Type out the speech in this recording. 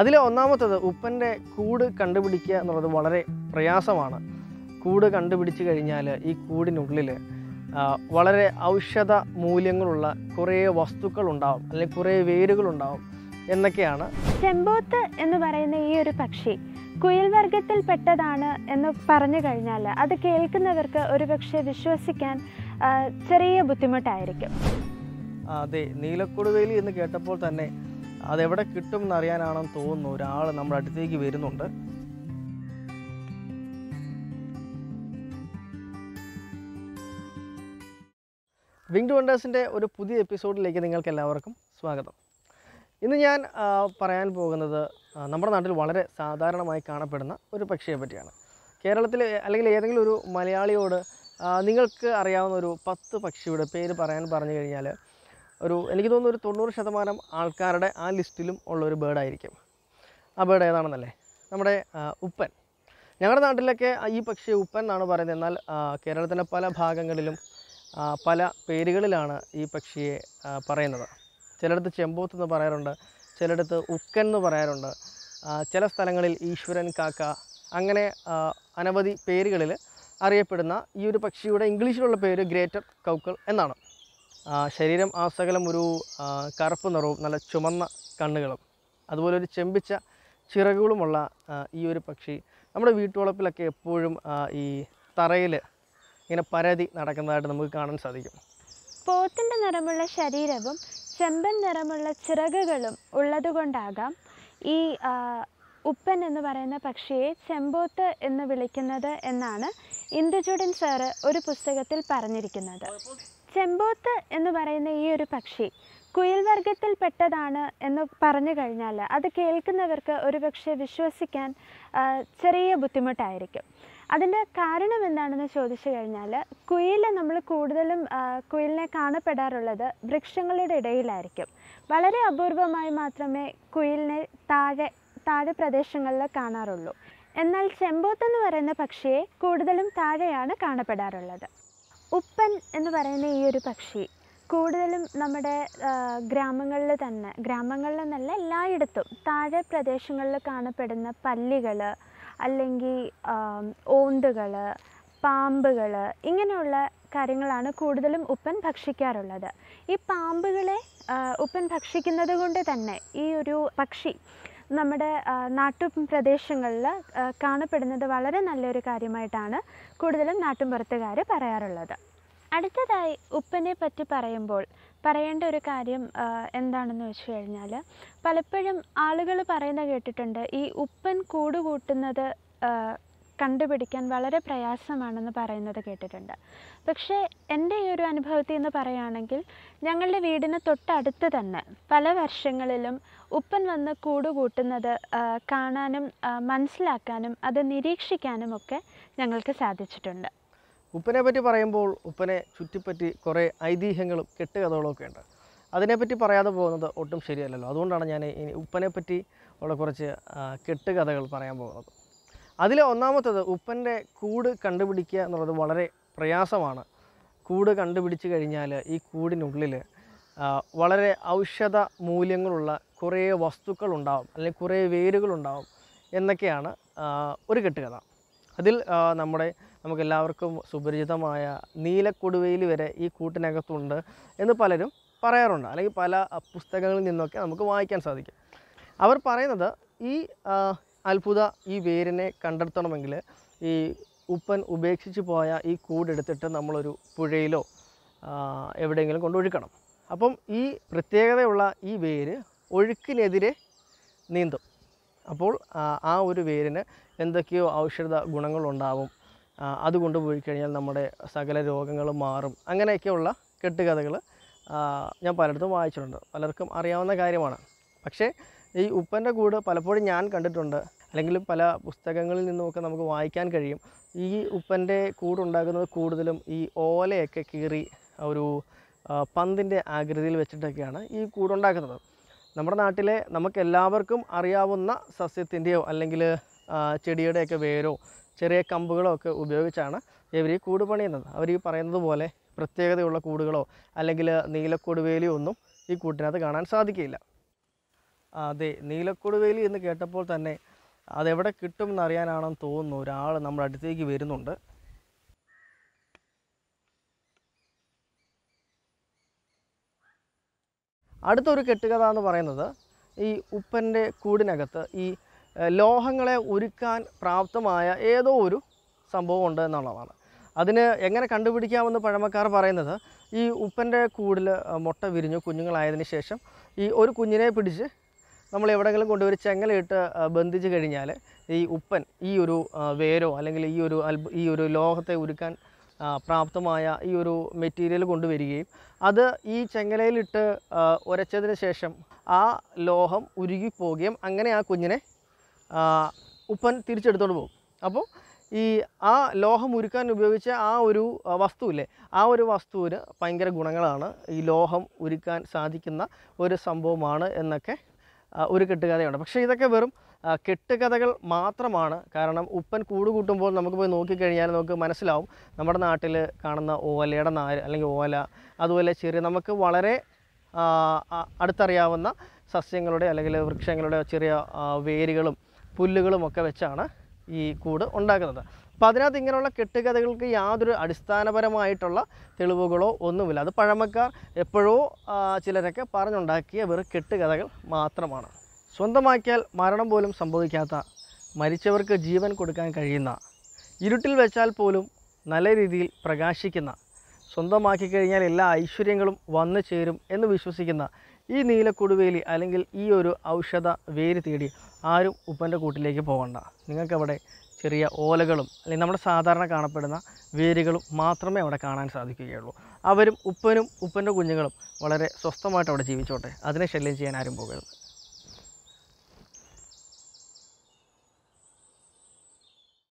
അതിലെ ഒന്നാമത്തത് ഉപ്പൻ്റെ കൂട് കണ്ടുപിടിക്കുക എന്നുള്ളത് വളരെ പ്രയാസമാണ് കൂട് കണ്ടുപിടിച്ച് കഴിഞ്ഞാൽ ഈ കൂടിനുള്ളിൽ വളരെ ഔഷധ മൂല്യങ്ങളുള്ള കുറേ വസ്തുക്കൾ ഉണ്ടാവും അല്ലെങ്കിൽ കുറേ വേരുകൾ ഉണ്ടാവും എന്നൊക്കെയാണ് ചെമ്പോത്ത് എന്ന് പറയുന്ന ഈ ഒരു പക്ഷി കുയിൽ പെട്ടതാണ് എന്ന് പറഞ്ഞു കഴിഞ്ഞാൽ അത് കേൾക്കുന്നവർക്ക് ഒരുപക്ഷെ വിശ്വസിക്കാൻ ചെറിയ ബുദ്ധിമുട്ടായിരിക്കും അതെ നീലക്കുടുവേലി എന്ന് കേട്ടപ്പോൾ തന്നെ അതെവിടെ കിട്ടും എന്നറിയാനാണെന്ന് തോന്നുന്നു ഒരാൾ നമ്മുടെ അടുത്തേക്ക് വരുന്നുണ്ട് വിങ്ഡ് വണ്ടേഴ്സിൻ്റെ ഒരു പുതിയ എപ്പിസോഡിലേക്ക് നിങ്ങൾക്ക് എല്ലാവർക്കും സ്വാഗതം ഇന്ന് ഞാൻ പറയാൻ പോകുന്നത് നമ്മുടെ നാട്ടിൽ വളരെ സാധാരണമായി കാണപ്പെടുന്ന ഒരു പക്ഷിയെ പറ്റിയാണ് കേരളത്തിൽ അല്ലെങ്കിൽ ഏതെങ്കിലും ഒരു മലയാളിയോട് നിങ്ങൾക്ക് അറിയാവുന്ന ഒരു പത്ത് പക്ഷിയുടെ പേര് പറയാൻ പറഞ്ഞു കഴിഞ്ഞാൽ ഒരു എനിക്ക് തോന്നുന്നു ഒരു തൊണ്ണൂറ് ശതമാനം ആൾക്കാരുടെ ആ ലിസ്റ്റിലും ഉള്ളൊരു ബേഡായിരിക്കും ആ ബേഡ് ഏതാണെന്നല്ലേ നമ്മുടെ ഉപ്പൻ ഞങ്ങളുടെ നാട്ടിലൊക്കെ ഈ പക്ഷിയെ ഉപ്പൻ എന്നാണ് പറയുന്നത് എന്നാൽ കേരളത്തിൻ്റെ പല ഭാഗങ്ങളിലും പല പേരുകളിലാണ് ഈ പക്ഷിയെ പറയുന്നത് ചിലയിടത്ത് ചെമ്പോത്ത് എന്ന് പറയാറുണ്ട് ചിലയിടത്ത് ഉക്കൻ എന്ന് പറയാറുണ്ട് ചില സ്ഥലങ്ങളിൽ ഈശ്വരൻ കാക്ക അങ്ങനെ അനവധി പേരുകളിൽ അറിയപ്പെടുന്ന ഈ ഒരു പക്ഷിയുടെ ഇംഗ്ലീഷിലുള്ള പേര് ഗ്രേറ്റർ കൗക്കൾ എന്നാണ് ശരീരം ആസകലം ഒരു കറുപ്പ് നിറവും നല്ല ചുമന്ന കണ്ണുകളും അതുപോലെ ഒരു ചെമ്പിച്ച ചിറകുകളുമുള്ള ഈ ഒരു പക്ഷി നമ്മുടെ വീട്ടുവളപ്പിലൊക്കെ എപ്പോഴും ഈ തറയിൽ ഇങ്ങനെ പരതി നടക്കുന്നതായിട്ട് നമുക്ക് കാണാൻ സാധിക്കും പോത്തിൻ്റെ നിറമുള്ള ശരീരവും ചെമ്പൻ നിറമുള്ള ചിറകുകളും ഉള്ളതുകൊണ്ടാകാം ഈ ഉപ്പൻ എന്ന് പറയുന്ന പക്ഷിയെ ചെമ്പോത്ത് എന്ന് വിളിക്കുന്നത് എന്നാണ് ഇന്ദുചൂടൻ സാറ് ഒരു പുസ്തകത്തിൽ പറഞ്ഞിരിക്കുന്നത് ചെമ്പോത്ത് എന്ന് പറയുന്ന ഈ ഒരു പക്ഷി കുയിൽ പെട്ടതാണ് എന്ന് പറഞ്ഞു കഴിഞ്ഞാൽ അത് കേൾക്കുന്നവർക്ക് ഒരുപക്ഷെ വിശ്വസിക്കാൻ ചെറിയ ബുദ്ധിമുട്ടായിരിക്കും അതിൻ്റെ കാരണം എന്താണെന്ന് ചോദിച്ചു കഴിഞ്ഞാൽ കുയിൽ നമ്മൾ കൂടുതലും കുയിലിനെ കാണപ്പെടാറുള്ളത് വൃക്ഷങ്ങളുടെ ഇടയിലായിരിക്കും വളരെ അപൂർവമായി മാത്രമേ കുയിലിനെ താഴെ താഴെ പ്രദേശങ്ങളിൽ കാണാറുള്ളൂ എന്നാൽ ചെമ്പോത്തെന്ന് എന്ന് പറയുന്ന പക്ഷിയെ കൂടുതലും താഴെയാണ് കാണപ്പെടാറുള്ളത് ഉപ്പൻ എന്ന് പറയുന്ന ഈ ഒരു പക്ഷി കൂടുതലും നമ്മുടെ ഗ്രാമങ്ങളിൽ തന്നെ ഗ്രാമങ്ങളിൽ എന്നല്ല എല്ലായിടത്തും താഴെ പ്രദേശങ്ങളിൽ കാണപ്പെടുന്ന പല്ലികൾ അല്ലെങ്കിൽ ഓന്തുകൾ പാമ്പുകൾ ഇങ്ങനെയുള്ള കാര്യങ്ങളാണ് കൂടുതലും ഉപ്പൻ ഭക്ഷിക്കാറുള്ളത് ഈ പാമ്പുകളെ ഉപ്പൻ ഭക്ഷിക്കുന്നത് കൊണ്ട് തന്നെ ഈ ഒരു പക്ഷി നമ്മുടെ നാട്ടു പ്രദേശങ്ങളിൽ കാണപ്പെടുന്നത് വളരെ നല്ലൊരു കാര്യമായിട്ടാണ് കൂടുതലും നാട്ടുമ്പുറത്തുകാർ പറയാറുള്ളത് അടുത്തതായി ഉപ്പനെ പറ്റി പറയുമ്പോൾ പറയേണ്ട ഒരു കാര്യം എന്താണെന്ന് വെച്ച് കഴിഞ്ഞാൽ പലപ്പോഴും ആളുകൾ പറയുന്ന കേട്ടിട്ടുണ്ട് ഈ ഉപ്പൻ കൂടുകൂട്ടുന്നത് കണ്ടുപിടിക്കാൻ വളരെ പ്രയാസമാണെന്ന് പറയുന്നത് കേട്ടിട്ടുണ്ട് പക്ഷേ എൻ്റെ ഈ ഒരു അനുഭവത്തിൽ നിന്ന് പറയുകയാണെങ്കിൽ ഞങ്ങളുടെ വീടിന് തൊട്ടടുത്ത് തന്നെ പല വർഷങ്ങളിലും ഉപ്പൻ വന്ന് കൂടുകൂട്ടുന്നത് കാണാനും മനസ്സിലാക്കാനും അത് നിരീക്ഷിക്കാനും ഒക്കെ ഞങ്ങൾക്ക് സാധിച്ചിട്ടുണ്ട് ഉപ്പനെ പറ്റി പറയുമ്പോൾ ഉപ്പനെ ചുറ്റിപ്പറ്റി കുറേ ഐതിഹ്യങ്ങളും കെട്ടുകഥകളും ഒക്കെ ഉണ്ട് അതിനെപ്പറ്റി പറയാതെ പോകുന്നത് ഒട്ടും ശരിയല്ലല്ലോ അതുകൊണ്ടാണ് ഞാൻ ഉപ്പനെ പറ്റി ഉള്ള കുറച്ച് കെട്ടുകഥകൾ പറയാൻ പോകുന്നത് അതിൽ ഒന്നാമത്തത് ഉപ്പൻ്റെ കൂട് കണ്ടുപിടിക്കുക എന്നുള്ളത് വളരെ പ്രയാസമാണ് കൂട് കണ്ടുപിടിച്ച് കഴിഞ്ഞാൽ ഈ കൂടിനുള്ളിൽ വളരെ ഔഷധ മൂല്യങ്ങളുള്ള കുറേ വസ്തുക്കൾ ഉണ്ടാവും അല്ലെങ്കിൽ കുറേ വേരുകളുണ്ടാവും എന്നൊക്കെയാണ് ഒരു കെട്ടുകഥ അതിൽ നമ്മുടെ നമുക്കെല്ലാവർക്കും സുപരിചിതമായ നീലക്കൊടുവയിൽ വരെ ഈ കൂട്ടിനകത്തുണ്ട് എന്ന് പലരും പറയാറുണ്ട് അല്ലെങ്കിൽ പല പുസ്തകങ്ങളിൽ നിന്നൊക്കെ നമുക്ക് വായിക്കാൻ സാധിക്കും അവർ പറയുന്നത് ഈ അത്ഭുത ഈ വേരിനെ കണ്ടെത്തണമെങ്കിൽ ഈ ഉപ്പൻ ഉപേക്ഷിച്ച് പോയ ഈ കൂടെടുത്തിട്ട് നമ്മളൊരു പുഴയിലോ എവിടെയെങ്കിലും കൊണ്ടൊഴുക്കണം അപ്പം ഈ പ്രത്യേകതയുള്ള ഈ വേര് ഒഴുക്കിനെതിരെ നീന്തും അപ്പോൾ ആ ഒരു വേരിന് എന്തൊക്കെയോ ഔഷധ ഗുണങ്ങളുണ്ടാവും അതുകൊണ്ട് പോയി കഴിഞ്ഞാൽ നമ്മുടെ സകല രോഗങ്ങൾ മാറും അങ്ങനെയൊക്കെയുള്ള കെട്ടുകഥകൾ ഞാൻ പലയിടത്തും വായിച്ചിട്ടുണ്ട് പലർക്കും അറിയാവുന്ന കാര്യമാണ് പക്ഷേ ഈ ഉപ്പൻ്റെ കൂട് പലപ്പോഴും ഞാൻ കണ്ടിട്ടുണ്ട് അല്ലെങ്കിൽ പല പുസ്തകങ്ങളിൽ നിന്നുമൊക്കെ നമുക്ക് വായിക്കാൻ കഴിയും ഈ ഉപ്പൻ്റെ കൂടുണ്ടാകുന്നത് കൂടുതലും ഈ ഓലയൊക്കെ കീറി ഒരു പന്തിൻ്റെ ആകൃതിയിൽ വെച്ചിട്ടൊക്കെയാണ് ഈ കൂടുണ്ടാക്കുന്നത് നമ്മുടെ നാട്ടിലെ നമുക്കെല്ലാവർക്കും അറിയാവുന്ന സസ്യത്തിൻ്റെയോ അല്ലെങ്കിൽ ചെടിയുടെയൊക്കെ വേരോ ചെറിയ കമ്പുകളോ ഒക്കെ ഉപയോഗിച്ചാണ് ഇവർ ഈ കൂട് പണിയുന്നത് അവർ ഈ പറയുന്നത് പോലെ പ്രത്യേകതയുള്ള കൂടുകളോ അല്ലെങ്കിൽ വേലിയോ ഒന്നും ഈ കൂട്ടിനകത്ത് കാണാൻ സാധിക്കില്ല അതെ നീലക്കൊടുവേലി എന്ന് കേട്ടപ്പോൾ തന്നെ അതെവിടെ കിട്ടും എന്നറിയാനാണെന്ന് തോന്നുന്നു ഒരാൾ നമ്മുടെ അടുത്തേക്ക് വരുന്നുണ്ട് അടുത്തൊരു കെട്ടുകഥ എന്ന് പറയുന്നത് ഈ ഉപ്പൻ്റെ കൂടിനകത്ത് ഈ ലോഹങ്ങളെ ഉരുക്കാൻ പ്രാപ്തമായ ഏതോ ഒരു സംഭവം ഉണ്ട് എന്നുള്ളതാണ് അതിന് എങ്ങനെ കണ്ടുപിടിക്കാമെന്ന് പഴമക്കാർ പറയുന്നത് ഈ ഉപ്പൻ്റെ കൂടിൽ മുട്ട വിരിഞ്ഞു കുഞ്ഞുങ്ങളായതിന് ശേഷം ഈ ഒരു കുഞ്ഞിനെ പിടിച്ച് നമ്മൾ എവിടെയെങ്കിലും കൊണ്ടുപോയി ചെങ്ങലയിട്ട് ബന്ധിച്ച് കഴിഞ്ഞാൽ ഈ ഉപ്പൻ ഈ ഒരു വേരോ അല്ലെങ്കിൽ ഈ ഒരു ഈ ഒരു ലോഹത്തെ ഉരുക്കാൻ പ്രാപ്തമായ ഈ ഒരു മെറ്റീരിയൽ കൊണ്ടുവരികയും അത് ഈ ചെങ്ങലയിലിട്ട് ഉരച്ചതിന് ശേഷം ആ ലോഹം ഉരുകിപ്പോവുകയും അങ്ങനെ ആ കുഞ്ഞിനെ ഉപ്പൻ തിരിച്ചെടുത്തോണ്ട് പോകും അപ്പോൾ ഈ ആ ലോഹം ഉരുക്കാൻ ഉപയോഗിച്ച ആ ഒരു വസ്തുവില്ലേ ആ ഒരു വസ്തുവിന് ഭയങ്കര ഗുണങ്ങളാണ് ഈ ലോഹം ഉരുക്കാൻ സാധിക്കുന്ന ഒരു സംഭവമാണ് എന്നൊക്കെ ഒരു കെട്ടുകഥയുണ്ട് പക്ഷേ ഇതൊക്കെ വെറും കെട്ടുകഥകൾ മാത്രമാണ് കാരണം ഉപ്പൻ കൂട് കൂട്ടുമ്പോൾ നമുക്ക് പോയി നോക്കിക്കഴിഞ്ഞാൽ നമുക്ക് മനസ്സിലാവും നമ്മുടെ നാട്ടിൽ കാണുന്ന ഓലയുടെ നാര് അല്ലെങ്കിൽ ഓല അതുപോലെ ചെറിയ നമുക്ക് വളരെ അടുത്തറിയാവുന്ന സസ്യങ്ങളുടെ അല്ലെങ്കിൽ വൃക്ഷങ്ങളുടെ ചെറിയ വേരുകളും പുല്ലുകളും ഒക്കെ വെച്ചാണ് ഈ കൂട് ഉണ്ടാക്കുന്നത് അപ്പോൾ അതിനകത്ത് ഇങ്ങനെയുള്ള കെട്ടുകഥകൾക്ക് യാതൊരു അടിസ്ഥാനപരമായിട്ടുള്ള തെളിവുകളോ ഒന്നുമില്ല അത് പഴമക്കാർ എപ്പോഴോ ചിലരൊക്കെ പറഞ്ഞുണ്ടാക്കിയ വെറും കെട്ടുകഥകൾ മാത്രമാണ് സ്വന്തമാക്കിയാൽ മരണം പോലും സംഭവിക്കാത്ത മരിച്ചവർക്ക് ജീവൻ കൊടുക്കാൻ കഴിയുന്ന ഇരുട്ടിൽ വെച്ചാൽ പോലും നല്ല രീതിയിൽ പ്രകാശിക്കുന്ന സ്വന്തമാക്കി കഴിഞ്ഞാൽ എല്ലാ ഐശ്വര്യങ്ങളും വന്നു ചേരും എന്ന് വിശ്വസിക്കുന്ന ഈ നീലക്കൊടുവേലി അല്ലെങ്കിൽ ഈ ഒരു ഔഷധ വേര് തേടി ആരും ഉപ്പൻ്റെ കൂട്ടിലേക്ക് പോകണ്ട നിങ്ങൾക്കവിടെ ചെറിയ ഓലകളും അല്ലെങ്കിൽ നമ്മുടെ സാധാരണ കാണപ്പെടുന്ന വേരുകളും മാത്രമേ അവിടെ കാണാൻ സാധിക്കുകയുള്ളൂ അവരും ഉപ്പനും ഉപ്പൻ്റെ കുഞ്ഞുങ്ങളും വളരെ സ്വസ്ഥമായിട്ട് അവിടെ ജീവിച്ചോട്ടെ അതിനെ ശല്യം ചെയ്യാൻ ആരും പോകരുത്